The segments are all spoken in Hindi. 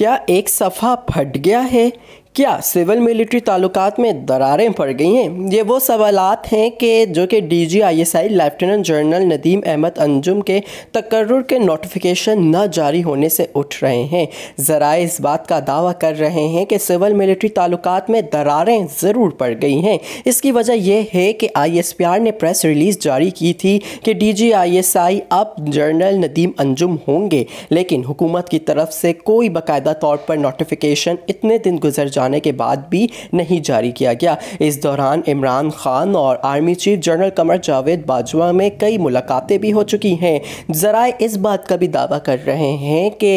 क्या एक सफ़ा फट गया है क्या सिविल मिलिट्री ताल्लुकात में दरारें पड़ गई हैं ये वो सवालात हैं कि जो कि D G I S I lieutenant general Nadeem Ahmed Anjum के तकर्र के नोटिफिकेशन न जारी होने से उठ रहे हैं ज़रा इस बात का दावा कर रहे हैं कि सिविल मिलिट्री ताल्लुकात में दरारें ज़रूर पड़ गई हैं इसकी वजह यह है कि आई एस पी आर ने प्रेस रिलीज़ जारी की थी कि डी जी आई एस आई अब जनरल नदीम अंजुम होंगे लेकिन हुकूमत की तरफ से कोई बाकायदा तौर पर नोटिफिकेशन इतने दिन गुजर जा जाने के बाद भी नहीं जारी किया गया इस दौरान इमरान खान और army chief general Qamar Javed Bajwa में कई मुलाकातें भी हो चुकी हैं ज़रा इस बात का भी दावा कर रहे हैं कि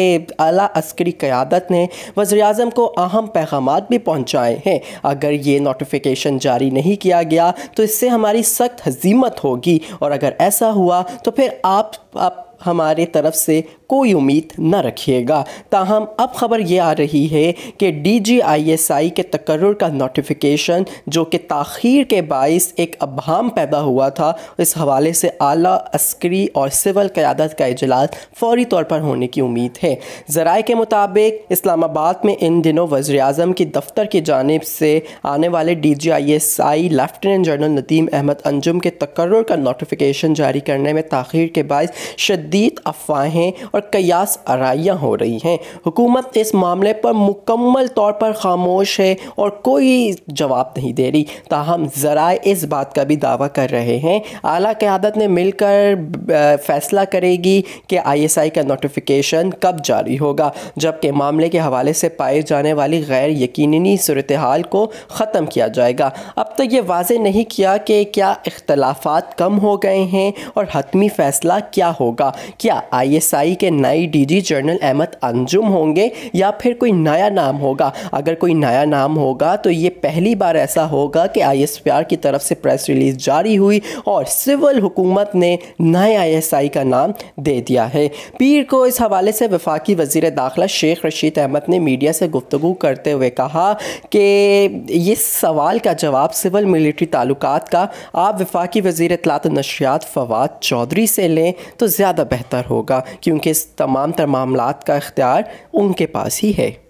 अला अस्करी क़्यादत ने वज़ी अजम को अहम पैगाम भी पहुँचाए हैं अगर ये नोटिफिकेशन जारी नहीं किया गया तो इससे हमारी सख्त हजीमत होगी और अगर ऐसा हुआ तो फिर आप, आप हमारे तरफ से कोई उम्मीद न रखिएगा ताहम अब खबर ये आ रही है कि डी जी आई एस आई के तकर्र का नोटिफिकेशन जो कि तखीर के बायस एक अभाम पैदा हुआ था इस हवाले से आला अस्करी और सिविल क़्यादत का इजलास फौरी तौर पर होने की उम्मीद है ज़राए के मुताबिक इस्लामाबाद में इन दिनों वज़र अजम की दफ्तर की जानब से आने वाले D G I S I lieutenant general Nadeem Ahmed Anjum के तकर्र का नोटिफिकेशन जारी करने में तखीर के बायस शद शदीद अफवाहें और कयास आरियाँ हो रही हैं हुकूमत इस मामले पर मुकम्मल तौर पर खामोश है और कोई जवाब नहीं दे रही ताहम ज़रा इस बात का भी दावा कर रहे हैं आला क्यादत ने मिलकर फैसला करेगी कि आई एस आई का नोटिफिकेशन कब जारी होगा जबकि मामले के हवाले से पाए जाने वाली गैर यकीनी सूरत हाल को ख़त्म किया जाएगा अब तक तो ये वाज नहीं किया कि क्या इख्तलाफात कम हो गए हैं और हतमी फ़ैसला क्या होगा क्या आईएसआई के नए डीजी जनरल अहमद अंजुम होंगे या फिर कोई नया नाम होगा अगर कोई नया नाम होगा तो ये पहली बार ऐसा होगा कि आईएसपीआर की तरफ से प्रेस रिलीज जारी हुई और सिविल हुकूमत ने नए आईएसआई का नाम दे दिया है पीर को इस हवाले से वफाकी वजीर दाखिला शेख रशीद अहमद ने मीडिया से गुफ्तु करते हुए कहा कि ये सवाल का जवाब सिविल मिलिट्री ताल्लुक का आप वफाकी वजीर इतलात नशियात फवाद चौधरी से लें तो ज़्यादा ज़्यादा बेहतर होगा क्योंकि इस तमाम तर मामला का इख्तियार उनके पास ही है